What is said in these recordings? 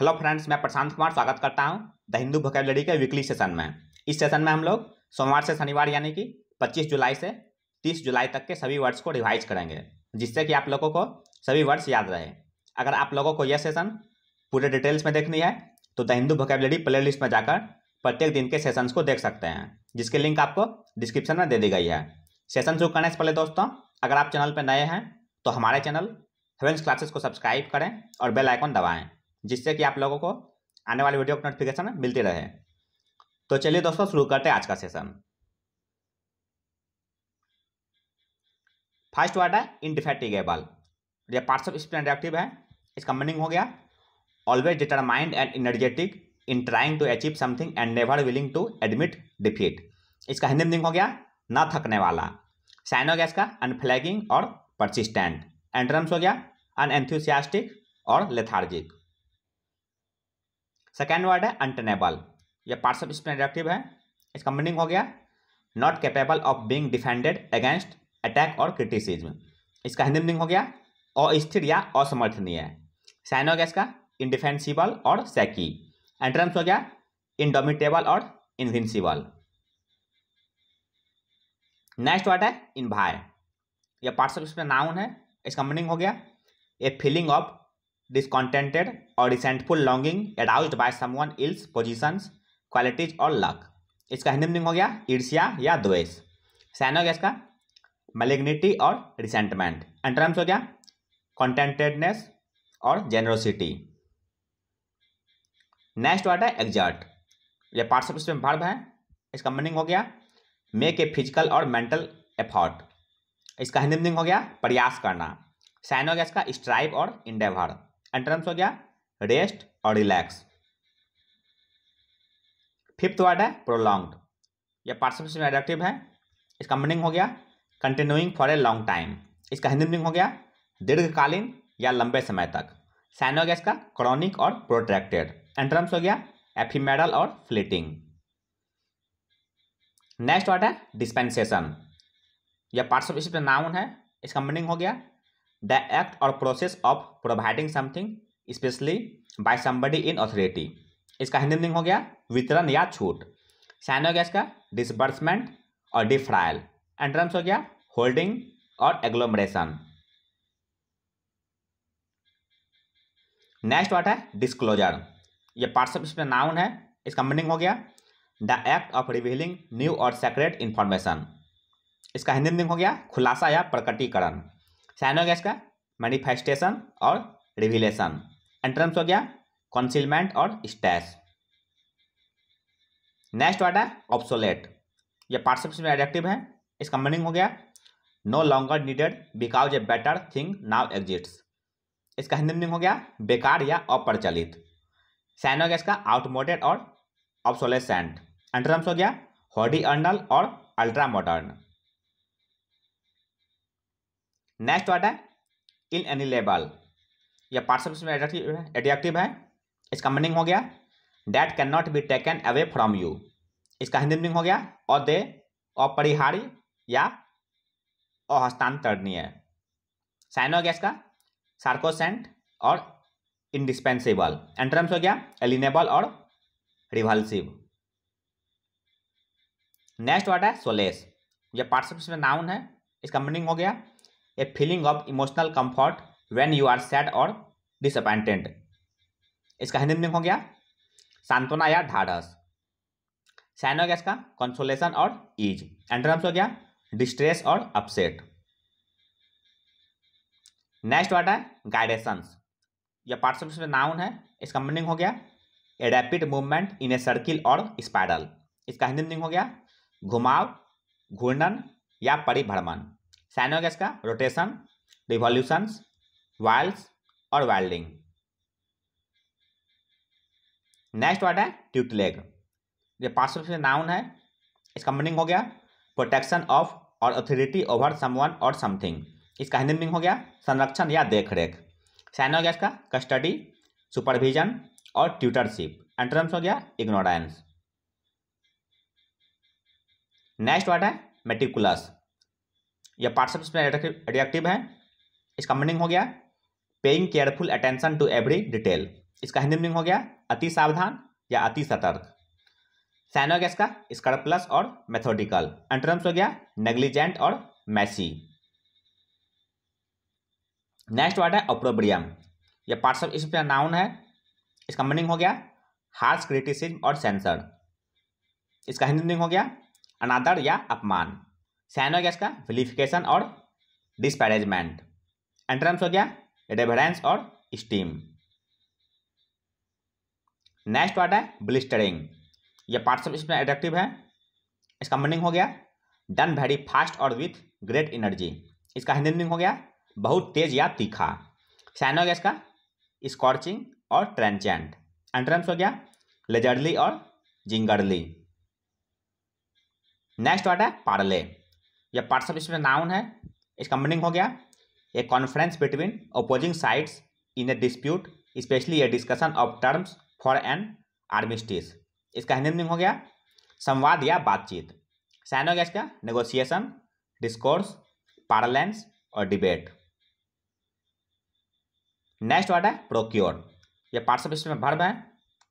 hello friends मैं प्रशांत कुमार स्वागत करता हूं द हिंदू वोकेबलरी के वीकली सेशन में इस सेशन में हम लोग सोमवार से शनिवार यानी कि 25 जुलाई से 30 जुलाई तक के सभी वर्ड्स को रिवाइज करेंगे जिससे कि आप लोगों को सभी वर्ड्स याद रहे अगर आप लोगों को यह सेशन पूरे डिटेल्स में देखनी है तो the Hindu vocabulary playlist में जाकर प्रत्येक दिन के सेशन्स को देख सकते हैं जिसकी लिंक आपको डिस्क्रिप्शन में दे दी गई है सेशन शुरू करने से पहले दोस्तों अगर आप चैनल पर नए हैं तो हमारे चैनल हेवेंस क्लासेस को सब्सक्राइब करें और बेल आइकॉन दबाएं जिससे कि आप लोगों को आने वाले वीडियो को नोटिफिकेशन मिलती रहे तो चलिए दोस्तों शुरू करते हैं आज का सेशन फर्स्ट वर्ड है इनडिफेटिगेबल ये पार्ट्स ऑफ स्पीड एक्टिव है इसका मीनिंग हो गया always determined and energetic in trying to achieve something and never willing to admit defeat इसका हिंदी मीनिंग हो गया ना थकने वाला साइन हो गया इसका अनफ्लैगिंग और परसिस्टेंट एंड्रम्स हो गया अनएंथ्यूसियास्टिक और लेथार्जिक सेकेंड वर्ड है अनटेनेबल यह पार्ट्स ऑफ स्पीच इंडक्टिव है इसका मीनिंग हो गया not capable of being defended against attack और क्रिटिसिज्म इसका हिंदी मीनिंग हो गया अस्थिर या असमर्थनीय है साइन हो गया इसका इनडिफेंसिबल और सैकी एंट्रेंस हो गया इनडोमिटेबल और इनविंसिबल नेक्स्ट वर्ड है इन भाई यह पार्ट्स ऑफ इसमें नाउन है इसका मीनिंग हो गया ए फीलिंग ऑफ डिसकॉन्टेंटेड और रिसेंटफुल लॉन्गिंग एडाउज by someone else's possessions qualities और लक इसका हिंदी मीनिंग हो गया ईर्ष्या या द्वेष सैन हो गया इसका मेलेग्निटी और रिसेंटमेंट एंट्रम्स हो गया कॉन्टेंटेडनेस और जेनरोसिटी नेक्स्ट वर्ड है एग्जर्ट ये पार्ट्स ऑफ इसमें भर्ब है इसका मीनिंग हो गया मेक ए फिजिकल और मेंटल एफर्ट इसका हिंदी मीनिंग हो गया प्रयास करना साइन हो गया इसका स्ट्राइव और इंडेवर एंट्रेंस हो गया रेस्ट और रिलैक्स फिफ्थ वर्ड है प्रोलॉन्ग यह पार्टिसिपेशन एडक्टिव है इसका मीनिंग हो गया continuing for a long time इसका हिंदी मीनिंग हो गया दीर्घकालीन या लंबे समय तक साइन हो गया इसका क्रॉनिक और प्रोट्रैक्टेड एंट्रेंस हो गया एफीमेडल और फ्लिटिंग नेक्स्ट वर्ड है डिस्पेंसेशन यह पार्टिसिपेशन नाउन है इसका मीनिंग हो गया द एक्ट और process of providing something specially by somebody in authority इसका हिंदी मीनिंग हो गया वितरण या छूट साइन हो गया इसका डिसबर्समेंट और डिफ्रायल एंट्रेंस हो गया होल्डिंग और एग्लोमरेशन नेक्स्ट वाट है डिस्क्लोजर ये पार्ट्स इसमें नाउन है इसका मीनिंग हो गया the act of revealing new और सेक्रेट इन्फॉर्मेशन इसका हिंदी मीनिंग हो गया खुलासा या प्रकटीकरण साइनो गैस का मैनिफेस्टेशन और रिविलेशन एंट्रम्स हो गया कॉन्सिलमेंट और स्टैश नेक्स्ट वर्ड है ऑप्सोलेट यह पार्टसिप में एडेक्टिव है इसका मीनिंग हो गया no longer needed because a better thing now exists इसका हिंदी मीनिंग हो गया बेकार या अप्रचलित साइनो गैस का आउटमोडेड और ऑप्सोलेसेंट एंट्रम्स हो गया हॉडी अर्नल और अल्ट्रा मॉडर्न नेक्स्ट वर्ड है इन एनिलेबल यह पार्सल उसमें एडियक्टिव है इसका मीनिंग हो गया that can not be taken away from you इसका हिंदी मीनिंग हो गया और दे अपरिहारी या अहस्तांतरणीय साइन हो गया इसका सार्कोसेंट और इंडिस्पेंसिबल एंट्रम्स हो गया एलिनेबल और रिवल्सिव नेक्स्ट वर्ड है सोलेस यह पार्टशिप में नाउन है इसका मीनिंग हो गया a feeling of emotional comfort when you are sad और डिसअपॉइंटेड इसका हिंदी में हो गया सांत्वना या ढाढ़स साइन हो गया इसका कंसोलेशन और ईज एंड्रम्स हो गया डिस्ट्रेस और अपसेट नेक्स्ट वर्ड है गाइडेशंस यह पार्टसअप नाउन है इसका मीनिंग हो गया a rapid movement in a circle और स्पाइडल इसका हिंदी मीनिंग हो गया घुमाव घूर्णन या परिभ्रमण साइनो गैस का रोटेशन रिवॉल्यूशंस वाइल्स और वाइल्डिंग नेक्स्ट वर्ड है ट्यूटलेग ये पार्सल से नाउन है इसका मीनिंग हो गया प्रोटेक्शन ऑफ और अथॉरिटी ओवर समवन और समथिंग इसका हिंदी मीनिंग हो गया संरक्षण या देखरेख साइन हो गया कस्टडी सुपरविजन और ट्यूटरशिप एंट्रेंस हो गया इग्नोरेंस नेक्स्ट वर्ड है मेटिकुलस या पार्टसअप इसमें रिएक्टिव है इसका मीनिंग हो गया paying careful attention to every detail इसका हिंदी मीनिंग हो गया अति सावधान या अति सतर्क साइन हो गया इसका और मेथोडिकल एंट्रम्स हो गया नेग्लिजेंट और मैसी नेक्स्ट वर्ड है अप्रोब्रियम यह पार्ट्स इसमें नाउन है इसका मीनिंग हो गया हार्स क्रिटिसिज्म और सेंसर इसका हिंदी मीनिंग हो गया अनादर या अपमान साइनो गैस का विलिफिकेशन और डिस्पैरेजमेंट एंट्रम्स हो गया रेवरेंस और स्टीम नेक्स्ट वर्ड है ब्लिस्टरिंग यह पार्ट्स ऑफ इसमें एडक्टिव है इसका मीनिंग हो गया डन वेरी फास्ट और विथ ग्रेट एनर्जी इसका हिंदी मीनिंग हो गया बहुत तेज या तीखा साइनो गैस का स्कॉर्चिंग और ट्रेंचेंट एंट्रम्स हो गया लेजरली और जिंगरली नेक्स्ट वर्ड है पार्ले यह पार्टस ऑफ इसमें नाउन है इसका मीनिंग हो गया a conference between opposing sides in a dispute specially a discussion of terms for an armistice इसका हिंदी मीनिंग हो गया संवाद या बातचीत साइन हो गया इसका नेगोशिएशन डिस्कोर्स पार्लेंस और डिबेट नेक्स्ट वर्ड है प्रोक्योर यह पार्ट्स ऑफ इसमें भर्व है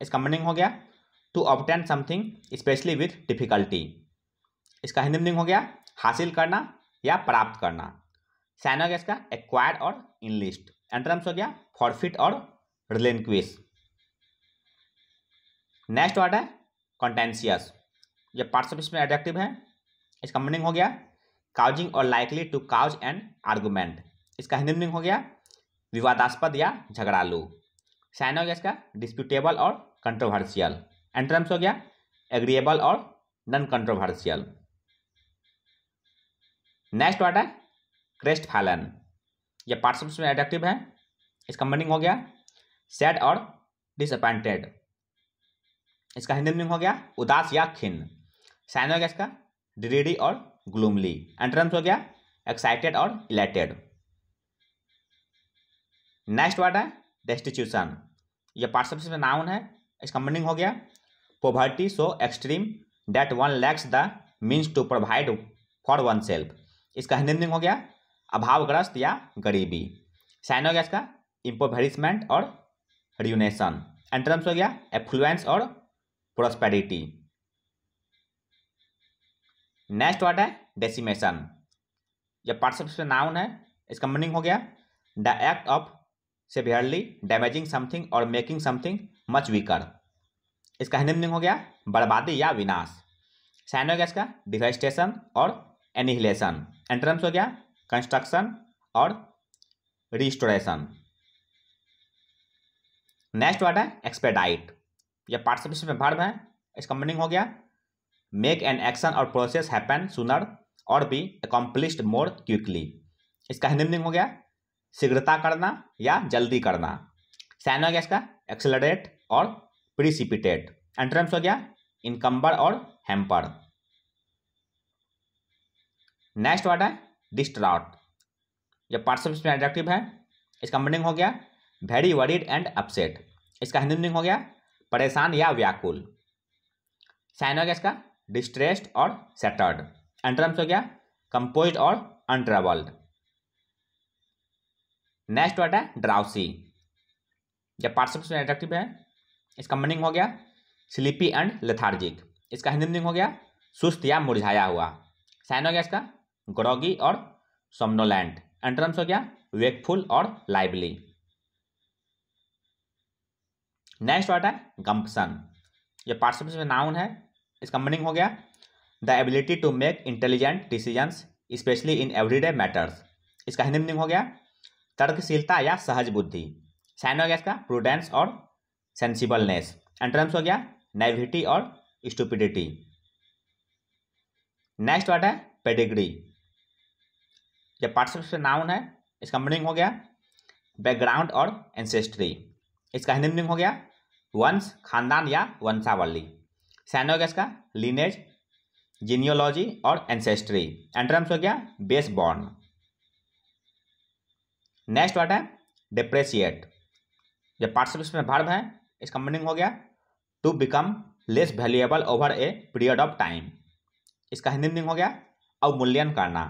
इसका मीनिंग हो गया to obtain something specially with difficulty इसका हिंदी मीनिंग हो गया हासिल करना या प्राप्त करना साइन हो गया इसका एक्वायर और इनलिस्ट एंट्रम्स हो गया फॉरफिट और रिलेंक्विश नेक्स्ट वर्ड है कॉन्टेंसियस ये पार्ट्स ऑफ इसमें एडेक्टिव है इसका मीनिंग हो गया काउजिंग और likely to cause and argument इसका हिंदी मीनिंग हो गया विवादास्पद या झगड़ालू साइन हो गया इसका डिस्प्यूटेबल और कंट्रोवर्शियल एंट्रम्स हो गया एग्रीएबल और नॉन कंट्रोवर्शियल नेक्स्ट वर्ड है क्रेस्ट फैलन ये पार्टसअप्स में एडेक्टिव है इसका मीनिंग हो गया सैड और डिसअपॉइंटेड इसका हिंदी मीनिंग हो गया उदास या खिन साइन हो गया इसका डिडी और ग्लूमली एंट्रेंस हो गया एक्साइटेड और इलेटेड नेक्स्ट वर्ड है डेस्टिट्यूशन यह पार्टसअप्स में नाउन है इसका मीनिंग हो गया so extreme that one lacks the means to provide for oneself इसका हिंदी हो गया अभावग्रस्त या गरीबी साइन हो गया इसका इम्पोवेरिशमेंट और रियूनेशन एंट्रम्स हो गया एफ्लुएंस और प्रोस्पेरिटी नेक्स्ट वर्ड है डेसिमेशन यह पार्टिसिपेशन नाउन है इसका मीनिंग हो गया the act of severely damaging something और मेकिंग समथिंग मच वीकर इसका हिंदी हो गया बर्बादी या विनाश साइन हो गया इसका डिफेस्टेशन और एनिहिलेशन एंट्रम्स हो गया कंस्ट्रक्शन और रिस्टोरेशन नेक्स्ट वर्ड है एक्सपेडाइट यह पार्टिसिपेशन में भर्व है इसका मीनिंग हो गया मेक एन एक्शन और प्रोसेस हैपन सुनर और बी अकम्प्लिश्ड मोर क्विकली इसका हिंदी मीनिंग हो गया शीघ्रता करना या जल्दी करना सैन हो गया इसका एक्सलरेट और प्रिसिपिटेट एंट्रम्स हो गया इनकम्बर और हेम्पर नेक्स्ट वर्ड है डिस्ट्रॉट जब पार्टसिप में एडजेक्टिव है इसका मीनिंग हो गया वेरी वरीड एंड अपसेट इसका हिंदी मीनिंग हो गया परेशान या व्याकुल साइन हो गया इसका डिस्ट्रेस्ड और सेटर्ड एंट्रम्स हो गया कंपोज और अनट्रेवल्ड नेक्स्ट वर्ड है ड्राउसी जब पार्टसिप में एडजेक्टिव है इसका मीनिंग हो गया स्लीपी एंड लेथार्जिक इसका हिंदी मीनिंग हो गया सुस्त या मुरझाया हुआ साइन हो गया इसका ग्रॉगी और समनोलैंड एंट्रम्स हो गया वेकफुल और लाइवली नेक्स्ट वर्ड है गम्पसन ये में नाउन है इसका मीनिंग हो गया the ability to make intelligent decisions specially in everyday matters इसका हिंदी मीनिंग हो गया तर्कशीलता या सहज बुद्धि साइन हो गया इसका प्रूडेंस और सेंसिबलनेस एंट्रम्स हो गया नाइविटी और स्टूपिडिटी नेक्स्ट वर्ड है पेडिग्री जब पार्टिसिपल नाउन है इसका मीनिंग हो गया बैकग्राउंड और एंसेस्ट्री इसका हिंदी मीनिंग हो गया वंश खानदान या वंशावली सैन हो गया इसका लीनेज जीनियोलॉजी और एंसेस्ट्री एंट्रम्स हो गया बेस बॉर्न नेक्स्ट वर्ड है डिप्रेसिएट जब पार्टिसिपल में भर्व है इसका मीनिंग हो गया to become less valuable over a period of time इसका हिंदी मीनिंग हो गया अवमूल्यन करना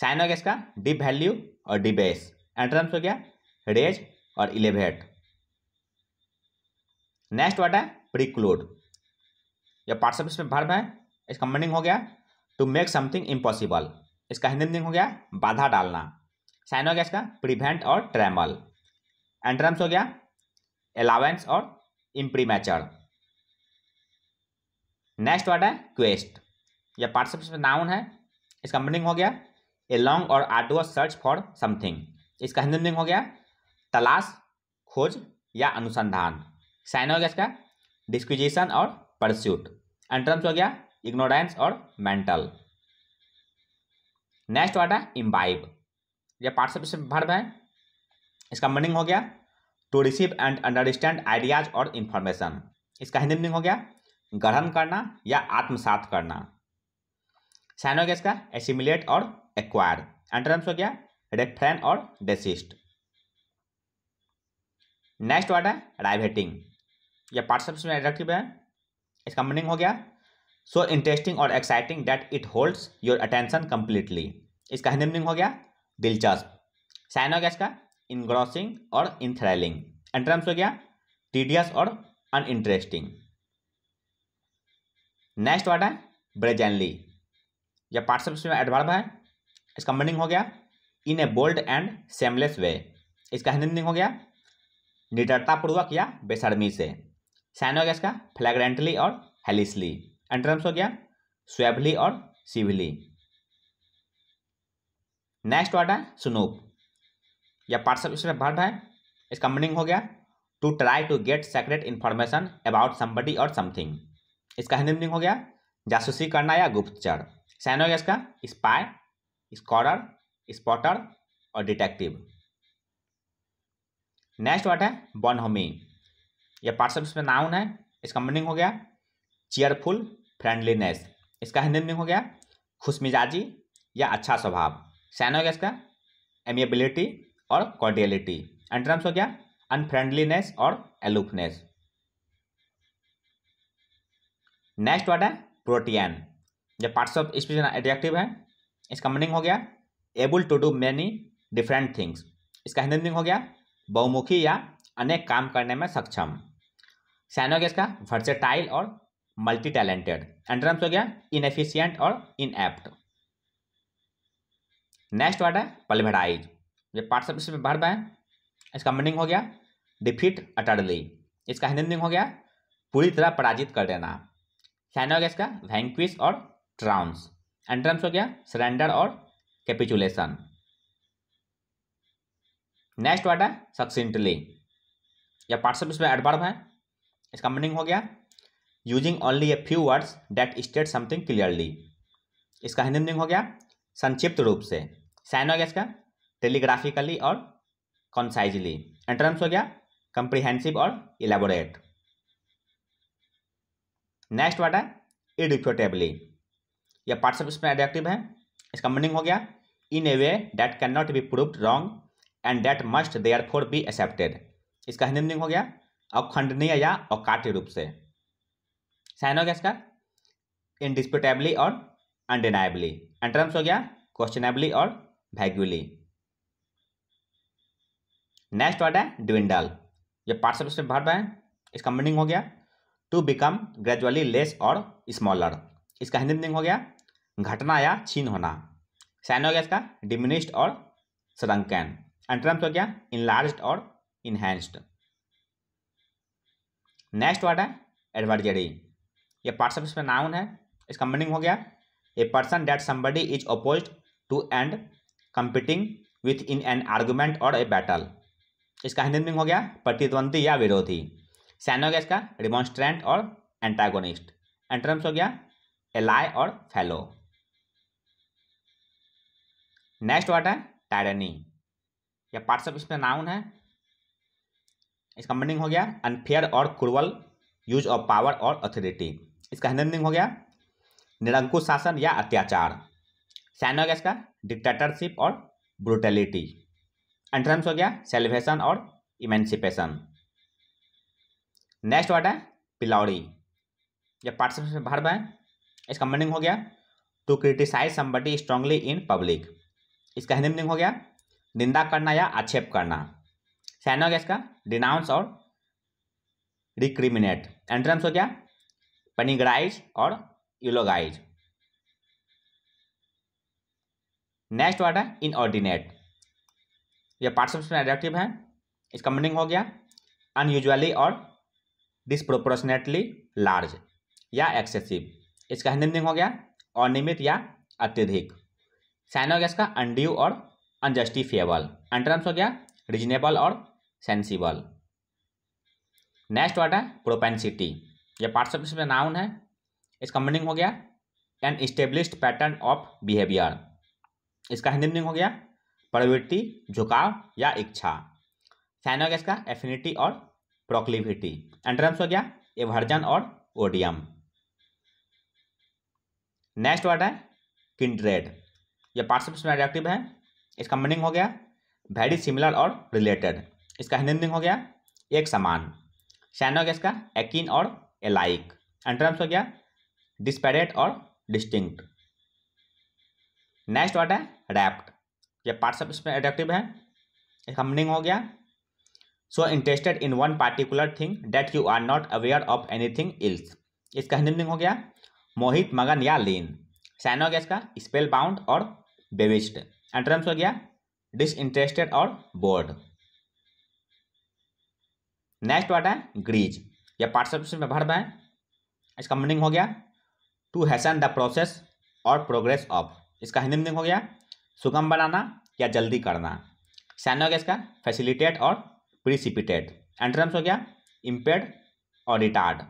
साइन हो गया इसका डी वैल्यू और डी बेस एंट्रम्स हो गया रेज और इलेवेट नेक्स्ट वर्ड है प्रिक्लूड या पार्ट सब इसमें भर्व है इसका मीनिंग हो गया टू मेक समथिंग इम्पॉसिबल इसका हिंदी मीनिंग हो गया बाधा डालना साइन हो गया इसका प्रिवेंट और ट्रैमल एंट्रम्स हो गया एलावेंस और इम्प्रीमेचर नेक्स्ट वर्ड है क्वेस्ट यह पार्टसिप नाउन है इसका मीनिंग हो गया ए लॉन्ग और आर्डुअस सर्च फॉर समथिंग इसका हिंदी मीनिंग हो गया तलाश खोज या अनुसंधान साइन हो गया इसका डिस्क्विजिशन और परस्यूट एंट्रम्स हो गया इग्नोरेंस और मेंटल नेक्स्ट वर्ड है इम्बाइब यह पार्टसिप भर्व है इसका मीनिंग हो गया to receive and understand ideas और इन्फॉर्मेशन इसका हिंदी मीनिंग हो गया ग्रहण करना या आत्मसात करना साइन हो गया इसका एसिमिलेट और एक्वायर अंडर हो गया रेफ्रेन और डेसिस्ट नेक्स्ट वर्ड है राइवेटिंग यह पार्टशप्स में एडक्टिव है इसका मीनिंग हो गया सो इंटरेस्टिंग और exciting that it holds your attention completely इसका हिंदी मीनिंग हो गया दिलचस्प साइन हो गया इसका इनग्रॉसिंग और इंथ्रेलिंग एंड टर्म्स हो गया टीडियस और अनइंटरेस्टिंग नेक्स्ट वर्ड है ब्रेजेंली यह पार्टशप्स में एडवर्ब है इसका मीनिंग हो गया in a bold and seamless way इसका हिंदी मीनिंग हो गया निडरतापूर्वक या बेसर्मी से साइन हो गया इसका फ्लैग्रेंटली और हेलिसली एंट्रम्स हो गया स्वेबली और सिविली नेक्स्ट वर्ड है स्नूप या पार्टसअप इसमें वर्ड है इसका मीनिंग हो गया to try to get secret information about somebody और समथिंग इसका हिंदी मीनिंग हो गया जासूसी करना या गुप्तचर साइन हो गया इसका स्पाई स्कॉडर स्पॉटर और डिटेक्टिव नेक्स्ट वर्ड है बॉनहोमी यह पार्टसअप इसमें नाउन है इसका मीनिंग हो गया चेयरफुल फ्रेंडलीनेस इसका हिंदी मीनिंग हो गया खुशमिजाजी या अच्छा स्वभाव सैन हो गया इसका एमिएबिलिटी और कॉर्डियलिटी एंड टर्म्स हो गया अनफ्रेंडलीनेस और एलुफनेस नेक्स्ट वर्ड है प्रोटियन जब पार्ट्स ऑफ स्पीच एडजेक्टिव है इसका मीनिंग हो गया able to do many different things इसका हिंदी मीनिंग हो गया बहुमुखी या अनेक काम करने में सक्षम सैन हो गया इसका वर्सेटाइल और मल्टी टैलेंटेड एंड्रम्स हो गया इनएफिशियंट और इनएप्ट नेक्स्ट वर्ड है पल्वेडाइज जो पार्ट सब इसमें भर पाए इसका मीनिंग हो गया डिफीट अटरली इसका हिंदी मीनिंग हो गया पूरी तरह पराजित कर देना सैन हो गया इसका वैंक्विश और ट्राउंस एंट्रेंस हो गया सरेंडर और कैपिचुलेशन नेक्स्ट वर्ड है सक्सेंटली या पार्टसअप इसमें एडवर्ब है इसका मीनिंग हो गया using only a few words that state something clearly इसका हिंदी मीनिंग हो गया संक्षिप्त रूप से साइन हो गया इसका टेलीग्राफिकली और कॉन्साइजली एंट्रेंस हो गया कंप्रिहेंसिव और इलेबोरेट नेक्स्ट वर्ड है इडिफ्यूटेबली या पार्ट्स ऑफ स्पीच एडेक्टिव है इसका मीनिंग हो गया in a way that can not be prove wrong and that must therefore be accepted इसका हिंदी मीनिंग हो गया अखंडनीय या अकाट्य रूप से साइन हो गया इसका इनडिस्प्यूटेबली और अनडिनाइबली एंड टर्म्स हो गया क्वेश्चनेबली और वैग्यूली नेक्स्ट वर्ड है डिविंडल ये पार्ट्स ऑफ वर्ब है इसका मीनिंग हो गया टू बिकम ग्रेजुअली लेस और स्मॉलर इसका हिंदी मीनिंग हो गया घटना या छीन होना तो सैन हो गया इसका डिमिनिस्ड और सडंकैन एंट्रम्स हो गया इनलार्ज और इन्हेंस्ड नेक्स्ट वर्ड है एडवर्जरी ये पार्ट्स इसमें नाउन है इसका मीनिंग हो गया a person that somebody is oppose to and competing with in an argument और ए बैटल इसका हिंदी मीनिंग हो गया प्रतिद्वंदी या विरोधी सैन हो गया इसका रिमॉन्स्ट्रेंट और एंटागोनिस्ट एंट्रम्स हो गया एलाय और फैलो नेक्स्ट वर्ड है टायरनी या पार्ट्स ऑफ इसमें नाउन है इसका मीनिंग हो गया अनफेयर और क्रूवल यूज ऑफ पावर और अथॉरिटी इसका मीनिंग हो गया निरंकुश शासन या अत्याचार सैन्य हो गया इसका डिक्टेटरशिप और ब्रूटलिटी एंट्रेंस हो गया सेलिब्रेशन और इमेंसिपेशन नेक्स्ट वर्ड है पिलौड़ी यह पार्टिस भर्ब है इसका मीनिंग हो गया to criticize somebody strongly in public इसका हिंदी मीनिंग हो गया निंदा करना या आक्षेप करना सैन हो गया इसका डिनाउंस और रिक्रिमिनेट एंट्रेंस हो गया पनीग्राइज और यूलोगाइज नेक्स्ट वर्ड है इनऑर्डिनेट यह पार्टसअप में है इसका मीनिंग हो गया अनयूजअली और डिस्प्रोपोर्शनेटली लार्ज या एक्सेसिव इसका हिंदी मीनिंग हो गया अनियमित या अत्यधिक साइन हो गया इसका अनड्यू और अनजस्टिफिएबल एंट्रम्स हो गया रिजनेबल और सेंसिबल नेक्स्ट वर्ड है प्रोपेंसिटी यह पार्ट्स ऑफ इसमें नाउन है इसका मीनिंग हो गया an established pattern of behaviour इसका हिंदी मीनिंग हो गया प्रवृत्ति झुकाव या इच्छा साइन हो गया इसका एफिनिटी और प्रोक्लिविटी एंट्रम्स हो गया एवर्जन और ओडियम नेक्स्ट वर्ड है किंड्रेड ये पार्टसिप्स में एडजेक्टिव है इसका मीनिंग हो गया वेरी सिमिलर और रिलेटेड इसका हिंदी हो गया एक समान शैन हो गया इसका एकिन और एलाइक एंट्रम्स हो गया डिस्पेरेट और डिस्टिंक्ट नेक्स्ट वर्ड है रैप्ट यह पार्ट्स ऑफ इसमें एडेक्टिव है इसका मीनिंग हो गया so interested in one particular thing that you are not aware of anything else इसका हिंदी मीनिंग हो गया मोहित मगन या लीन सैन हो गया इसका स्पेल बाउंड और बेविस्ट एंड हो गया डिसइंटरेस्टेड और बोर्ड नेक्स्ट वर्ड है ग्रीज यह पार्टिसिपेशन में भर्ब है इसका मीनिंग हो गया टू हैसन द प्रोसेस और प्रोग्रेस ऑफ इसका हिंदी मीनिंग हो गया सुगम बनाना या जल्दी करना सैन्य हो गया इसका फैसिलिटेट और प्रिसिपिटेट एंट्रेंस हो गया इम्पेड और रिटार्ड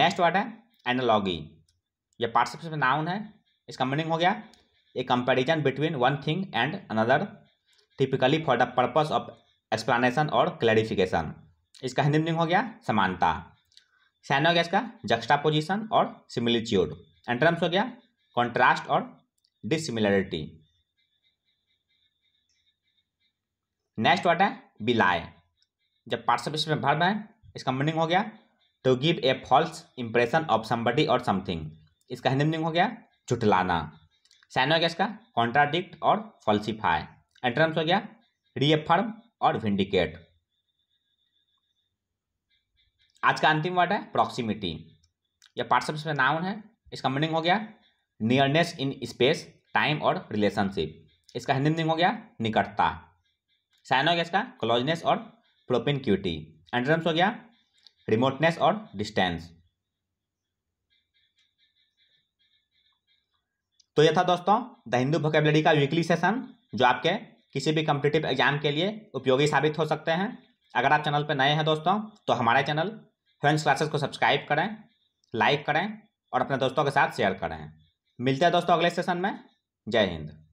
नेक्स्ट वर्ड है एनोलॉगी यह पार्टिसिपेशन में नाउन है इसका मीनिंग हो गया a comparison between one thing and another typically for the purpose of explanation और क्लैरिफिकेशन इसका हिंदी मीनिंग हो गया समानता सैन हो गया इसका पोजिशन और सिमिलिट्यूड एंड टर्म्स हो गया कॉन्ट्रास्ट और डिसिमिलरिटी नेक्स्ट वर्ड है बिलाय जब पार्टसअप में भर है इसका मीनिंग हो गया to give a false impression of somebody और समथिंग इसका हिंदी मीनिंग हो गया चुटलाना साइन हो गया इसका कॉन्ट्राडिक्ट और फॉल्सिफाई एंट्रम्स हो गया रीअफर्म और विंडिकेट आज का अंतिम वर्ड है प्रॉक्सिमिटी यह पार्टसअप में नाउन है इसका मीनिंग हो गया नियरनेस इन स्पेस टाइम और रिलेशनशिप इसका हिंदी मीनिंग हो गया निकटता साइन हो गया इसका क्लोजनेस और प्रोपिनक्यूटी एंट्रम्स हो गया रिमोटनेस और डिस्टेंस तो ये था दोस्तों द हिंदू वोकेबलरी का वीकली सेशन जो आपके किसी भी कम्पिटेटिव एग्जाम के लिए उपयोगी साबित हो सकते हैं अगर आप चैनल पर नए हैं दोस्तों तो हमारे चैनल फ्रेंड्स क्लासेस को सब्सक्राइब करें लाइक करें और अपने दोस्तों के साथ शेयर करें मिलते हैं दोस्तों अगले सेशन में जय हिंद